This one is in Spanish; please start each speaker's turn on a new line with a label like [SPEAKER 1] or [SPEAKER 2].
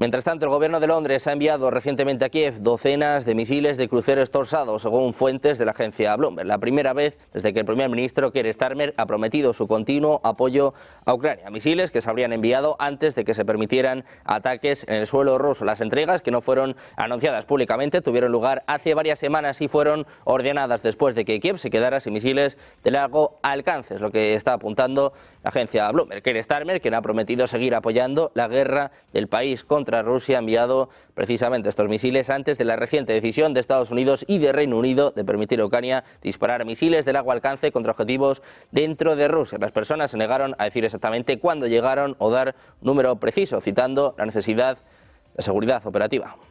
[SPEAKER 1] Mientras tanto, el gobierno de Londres ha enviado recientemente a Kiev docenas de misiles de cruceros torsados, según fuentes de la agencia Bloomberg. La primera vez desde que el primer ministro Keir Starmer ha prometido su continuo apoyo a Ucrania. Misiles que se habrían enviado antes de que se permitieran ataques en el suelo ruso. Las entregas, que no fueron anunciadas públicamente, tuvieron lugar hace varias semanas y fueron ordenadas después de que Kiev se quedara sin misiles de largo alcance, es lo que está apuntando la agencia Bloomberg. Keir Starmer, quien ha prometido seguir apoyando la guerra del país contra Rusia ha enviado precisamente estos misiles antes de la reciente decisión de Estados Unidos y de Reino Unido de permitir a Ucrania disparar misiles del agua alcance contra objetivos dentro de Rusia. Las personas se negaron a decir exactamente cuándo llegaron o dar número preciso, citando la necesidad de seguridad operativa.